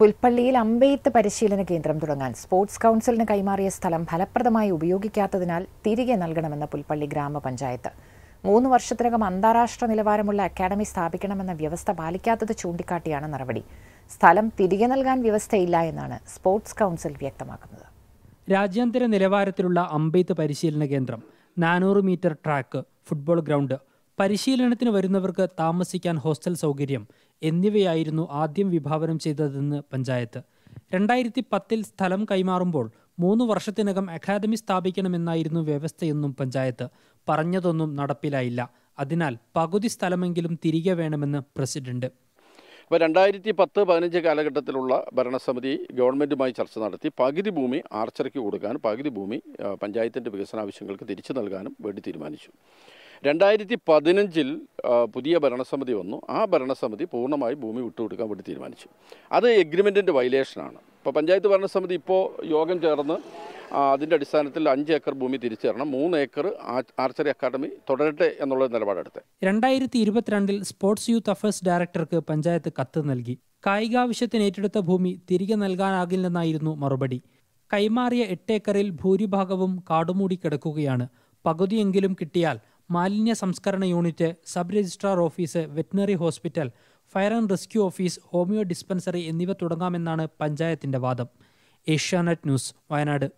പുൽപ്പള്ളിയിൽ അമ്പെയ്ത്ത് പരിശീലന കേന്ദ്രം തുടങ്ങാൻ സ്പോർട്സ് കൗൺസിലിന് കൈമാറിയ സ്ഥലം ഫലപ്രദമായി ഉപയോഗിക്കാത്തതിനാൽ തിരികെ നൽകണമെന്ന് പുൽപ്പള്ളി ഗ്രാമപഞ്ചായത്ത് മൂന്ന് വർഷത്തിനകം അന്താരാഷ്ട്ര നിലവാരമുള്ള അക്കാദമി സ്ഥാപിക്കണമെന്ന വ്യവസ്ഥ പാലിക്കാത്തത് ചൂണ്ടിക്കാട്ടിയാണ് നടപടി സ്ഥലം തിരികെ നൽകാൻ വ്യവസ്ഥയില്ല എന്നാണ് സ്പോർട്സ് കൗൺസിൽ വ്യക്തമാക്കുന്നത് രാജ്യാന്തര നിലവാരത്തിലുള്ള അമ്പെയ്ത്ത് പരിശീലന കേന്ദ്രം നാനൂറ് മീറ്റർ ട്രാക്ക് ഫുട്ബോൾ ഗ്രൗണ്ട് പരിശീലനത്തിന് വരുന്നവർക്ക് താമസിക്കാൻ ഹോസ്റ്റൽ സൗകര്യം എന്നിവയായിരുന്നു ആദ്യം വിഭാവനം ചെയ്തതെന്ന് പഞ്ചായത്ത് രണ്ടായിരത്തി പത്തിൽ സ്ഥലം കൈമാറുമ്പോൾ മൂന്ന് വർഷത്തിനകം അക്കാദമി സ്ഥാപിക്കണമെന്നായിരുന്നു വ്യവസ്ഥയെന്നും പഞ്ചായത്ത് പറഞ്ഞതൊന്നും നടപ്പിലായില്ല അതിനാൽ പകുതി സ്ഥലമെങ്കിലും തിരികെ വേണമെന്ന് പ്രസിഡന്റ് അപ്പോൾ രണ്ടായിരത്തി പത്ത് പതിനഞ്ച് കാലഘട്ടത്തിലുള്ള ഭരണസമിതി ഗവൺമെൻറ്റുമായി ചർച്ച നടത്തി പകുതി ഭൂമി ആർച്ചറയ്ക്ക് കൊടുക്കാനും പകുതി ഭൂമി പഞ്ചായത്തിൻ്റെ ആവശ്യങ്ങൾക്ക് തിരിച്ചു നൽകാനും വേണ്ടി തീരുമാനിച്ചു രണ്ടായിരത്തി പതിനഞ്ചിൽ പുതിയ ഭരണസമിതി വന്നു ആ ഭരണസമിതി പൂർണ്ണമായി ഭൂമി വിട്ടുകൊടുക്കാൻ വേണ്ടി തീരുമാനിച്ചു അത് എഗ്രിമെൻറ്റിൻ്റെ വയലേഷനാണ് ഇപ്പോൾ പഞ്ചായത്ത് ഭരണസമിതി ഇപ്പോൾ യോഗം ചേർന്ന് അതിൻ്റെ അടിസ്ഥാനത്തിൽ അഞ്ച് ഏക്കർ ഭൂമി തിരിച്ചു മൂന്ന് ഏക്കർ ആർച്ചറി അക്കാദമി തുടരട്ടെ എന്നുള്ള നിലപാടെടുത്ത് രണ്ടായിരത്തി ഇരുപത്തിരണ്ടിൽ സ്പോർട്സ് യൂത്ത് അഫയേഴ്സ് ഡയറക്ടർക്ക് പഞ്ചായത്ത് കത്ത് നൽകി കായികാവശ്യത്തിന് ഏറ്റെടുത്ത ഭൂമി തിരികെ നൽകാനാകില്ലെന്നായിരുന്നു മറുപടി കൈമാറിയ എട്ടേക്കറിൽ ഭൂരിഭാഗവും കാടുമൂടി കിടക്കുകയാണ് പകുതിയെങ്കിലും കിട്ടിയാൽ മാലിന്യ സംസ്കരണ unit sub registrar office veterinary hospital fire and rescue office homeo dispensary എന്നിവ തുടങ്ങാമെന്നാണ് പഞ്ചായത്തിന്റെ വാദം ഏഷ്യാനെറ്റ് ന്യൂസ് വയനാട്